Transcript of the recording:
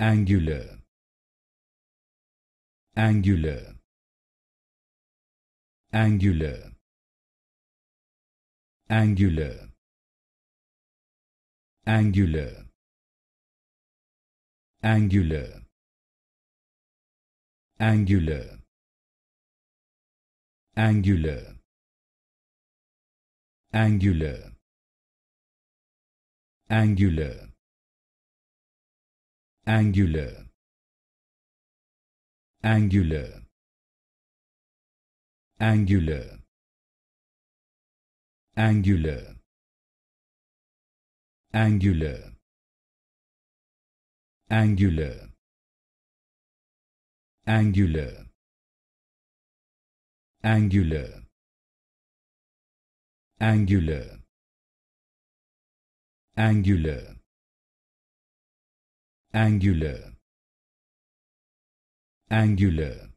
angular angular angular angular angular angular angular angular angular angular angular angular angular angular angular angular angular angular angular angular Angular. Angular.